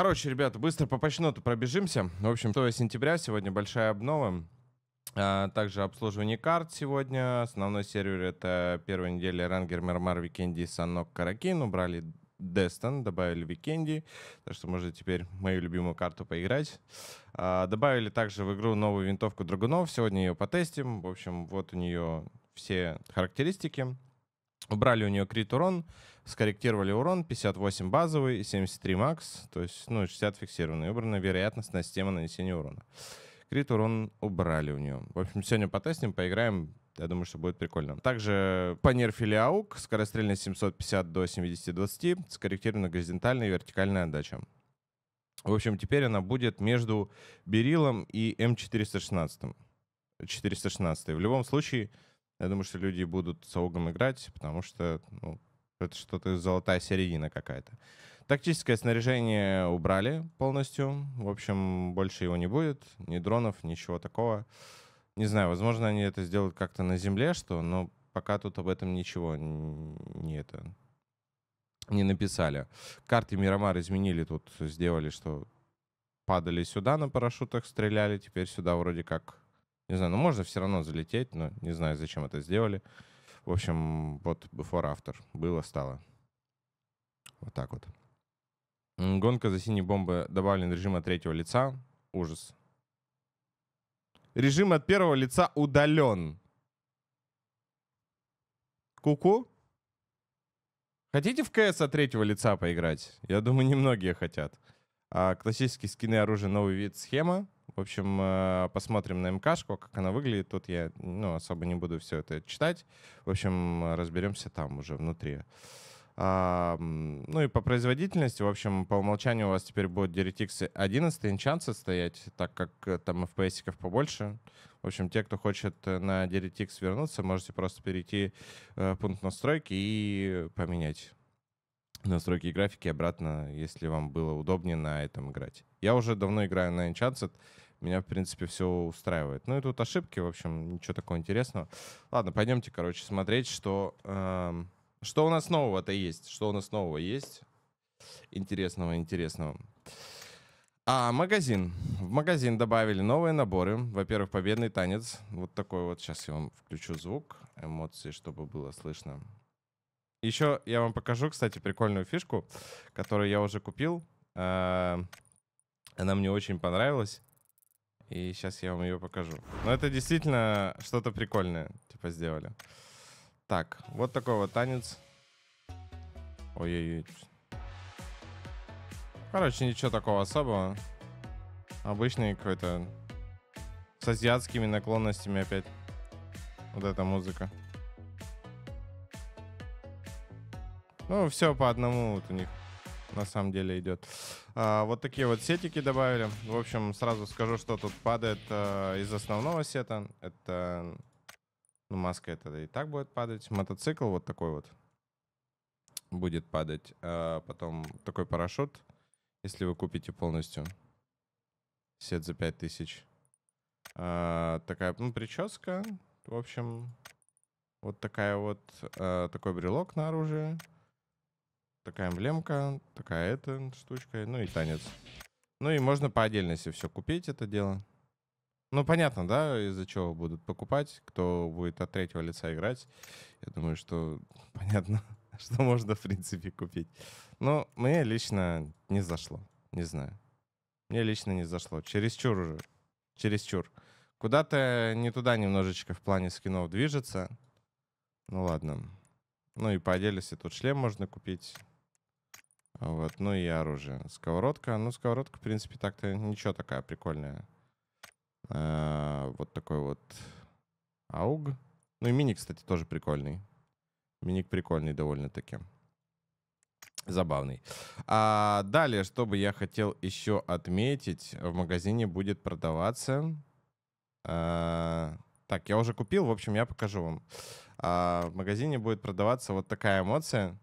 Короче, ребята, быстро по почноту пробежимся. В общем, 2 сентября сегодня большая обнова. А, также обслуживание карт сегодня. Основной сервер — это первая неделя Рангер, Мермар, Викенди и Санок, Каракин. Ну, Убрали Дестон, добавили Викенди, так что можно теперь мою любимую карту поиграть. А, добавили также в игру новую винтовку Драгунов, сегодня ее потестим. В общем, вот у нее все характеристики. Убрали у нее крит урон, скорректировали урон, 58 базовый и 73 макс, то есть, ну, 60 фиксированный. Убрана на систему нанесения урона. Крит урон убрали у нее. В общем, сегодня потестим, поиграем. Я думаю, что будет прикольно. Также понерфили аук, скорострельность 750 до 70-20, скорректирована горизонтальная и вертикальная отдача. В общем, теперь она будет между Берилом и М416. Эм 416. В любом случае, я думаю, что люди будут с аугом играть, потому что ну, это что-то золотая середина какая-то. Тактическое снаряжение убрали полностью. В общем, больше его не будет. Ни дронов, ничего такого. Не знаю, возможно, они это сделают как-то на земле, что, но пока тут об этом ничего не это не написали. Карты Мирамар изменили тут, сделали, что падали сюда на парашютах, стреляли, теперь сюда вроде как... Не знаю, ну можно все равно залететь, но не знаю, зачем это сделали. В общем, вот before after. Было, стало. Вот так вот. Гонка за синие бомбы добавлен режим от третьего лица. Ужас. Режим от первого лица удален. Куку? -ку? Хотите в КС от третьего лица поиграть? Я думаю, немногие хотят. А классические скины оружия, новый вид, схема. В общем, э, посмотрим на МКшку, как она выглядит. Тут я ну, особо не буду все это читать. В общем, разберемся там уже внутри. А, ну и по производительности, в общем, по умолчанию у вас теперь будет DirectX 11 инчанса стоять, так как э, там fps побольше. В общем, те, кто хочет на DirectX вернуться, можете просто перейти в э, пункт настройки и поменять настройки графики обратно, если вам было удобнее на этом играть. Я уже давно играю на Enchanted, меня, в принципе, все устраивает. Ну и тут ошибки, в общем, ничего такого интересного. Ладно, пойдемте, короче, смотреть, что, э, что у нас нового-то есть. Что у нас нового есть? Интересного, интересного. А, магазин. В магазин добавили новые наборы. Во-первых, победный танец. Вот такой вот. Сейчас я вам включу звук, эмоции, чтобы было слышно. Еще я вам покажу, кстати, прикольную фишку, которую я уже купил. Э, она мне очень понравилась. И сейчас я вам ее покажу. Но это действительно что-то прикольное, типа, сделали. Так, вот такой вот танец. Ой-ой-ой. Короче, ничего такого особого. Обычный какой-то... С азиатскими наклонностями опять. Вот эта музыка. Ну, все по одному вот у них на самом деле идет. А, вот такие вот сетики добавили. В общем, сразу скажу, что тут падает а, из основного сета. Это ну, маска это и так будет падать. Мотоцикл вот такой вот будет падать. А, потом такой парашют, если вы купите полностью сет за 5000. А, такая, ну, прическа. В общем, вот такая вот, а, такой брелок на оружие такая эмблемка, такая эта штучка, ну и танец. Ну и можно по отдельности все купить это дело. Ну, понятно, да, из-за чего будут покупать, кто будет от третьего лица играть. Я думаю, что понятно, что можно, в принципе, купить. Но мне лично не зашло, не знаю. Мне лично не зашло. Чересчур уже, чересчур. Куда-то не туда немножечко в плане скинов движется. Ну ладно. Ну и по отдельности тут шлем можно купить. Вот. Ну и оружие. Сковородка. Ну, сковородка, в принципе, так-то ничего такая прикольная. А, вот такой вот ауг. Ну и миник, кстати, тоже прикольный. Миник прикольный довольно-таки. Забавный. А далее, что бы я хотел еще отметить, в магазине будет продаваться... А, так, я уже купил, в общем, я покажу вам. А, в магазине будет продаваться вот такая эмоция.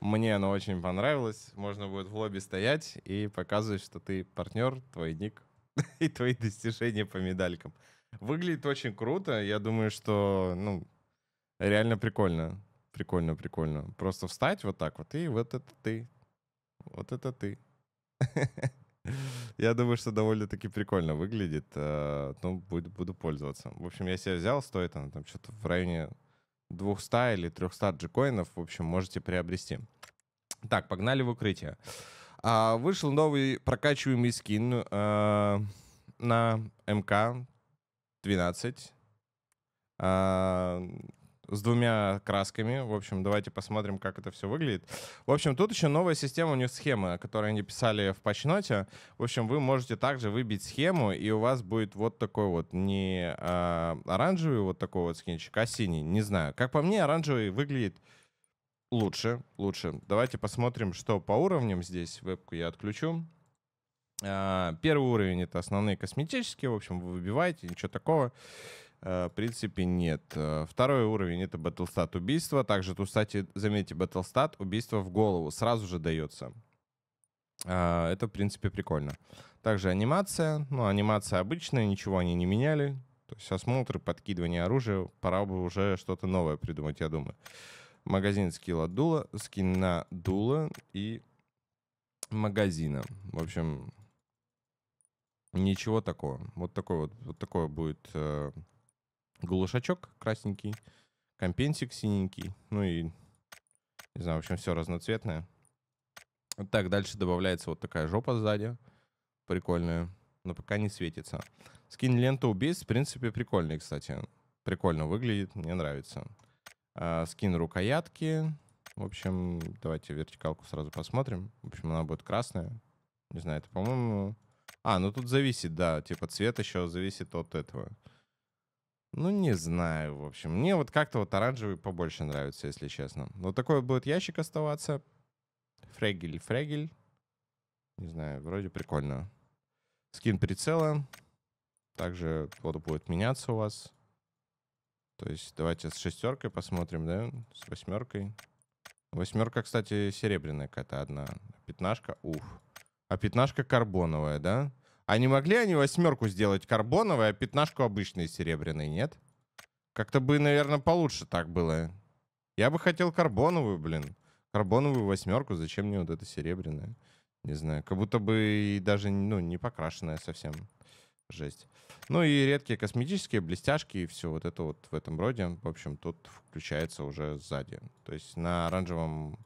Мне оно очень понравилось. Можно будет в лобби стоять и показывать, что ты партнер, твой ник и твои достижения по медалькам. Выглядит очень круто. Я думаю, что ну, реально прикольно. Прикольно, прикольно. Просто встать вот так вот, и вот это ты. Вот это ты. Я думаю, что довольно-таки прикольно выглядит. Э, ну, буду, буду пользоваться. В общем, я себе взял, стоит она там что-то в районе 200 или 300 джекоинов, в общем, можете приобрести. Так, погнали в укрытие. А, вышел новый прокачиваемый скин э, на МК 12. А, с двумя красками. В общем, давайте посмотрим, как это все выглядит. В общем, тут еще новая система, у них схемы, которую они писали в патчноте. В общем, вы можете также выбить схему, и у вас будет вот такой вот не а, оранжевый вот такой вот скинчик, а синий. Не знаю. Как по мне, оранжевый выглядит лучше, лучше. Давайте посмотрим, что по уровням здесь. Вебку я отключу. А, первый уровень — это основные косметические. В общем, вы выбиваете, ничего такого. Э, в принципе, нет. Э, второй уровень — это Battlestat убийство. Также тут, кстати, заметьте, Battlestat убийство в голову сразу же дается. А, это, в принципе, прикольно. Также анимация. Ну, анимация обычная, ничего они не меняли. То есть осмотры, подкидывание оружия. Пора бы уже что-то новое придумать, я думаю. Магазин скилла дула, скин на дула и магазина. В общем, ничего такого. Вот такой вот, вот такое будет э, Гулышачок красненький, компенсик синенький, ну и, не знаю, в общем, все разноцветное. так, дальше добавляется вот такая жопа сзади, прикольная, но пока не светится. Скин лента убийц, в принципе, прикольный, кстати. Прикольно выглядит, мне нравится. А, скин рукоятки. В общем, давайте вертикалку сразу посмотрим. В общем, она будет красная. Не знаю, это, по-моему... А, ну тут зависит, да, типа цвет еще зависит от этого. Ну, не знаю, в общем. Мне вот как-то вот оранжевый побольше нравится, если честно. Вот такой вот будет ящик оставаться. Фрегель, фрегель. Не знаю, вроде прикольно. Скин прицела. Также вот будет меняться у вас. То есть давайте с шестеркой посмотрим, да? С восьмеркой. Восьмерка, кстати, серебряная какая-то одна. Пятнашка, ух. А пятнашка карбоновая, да? А не могли они восьмерку сделать карбоновой, а пятнашку обычной серебряной, нет? Как-то бы, наверное, получше так было. Я бы хотел карбоновую, блин. Карбоновую восьмерку, зачем мне вот эта серебряная? Не знаю, как будто бы и даже, ну, не покрашенная совсем. Жесть. Ну и редкие косметические блестяшки и все вот это вот в этом роде. В общем, тут включается уже сзади. То есть на оранжевом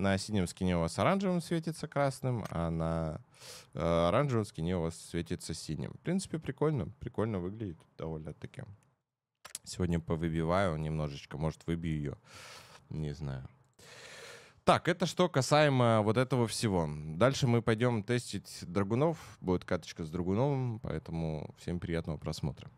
на синем скине у вас оранжевым светится красным, а на э, оранжевом скине у вас светится синим. В принципе, прикольно. Прикольно выглядит довольно-таки. Сегодня повыбиваю немножечко. Может, выбью ее. Не знаю. Так, это что касаемо вот этого всего. Дальше мы пойдем тестить драгунов. Будет каточка с драгуновым, поэтому всем приятного просмотра.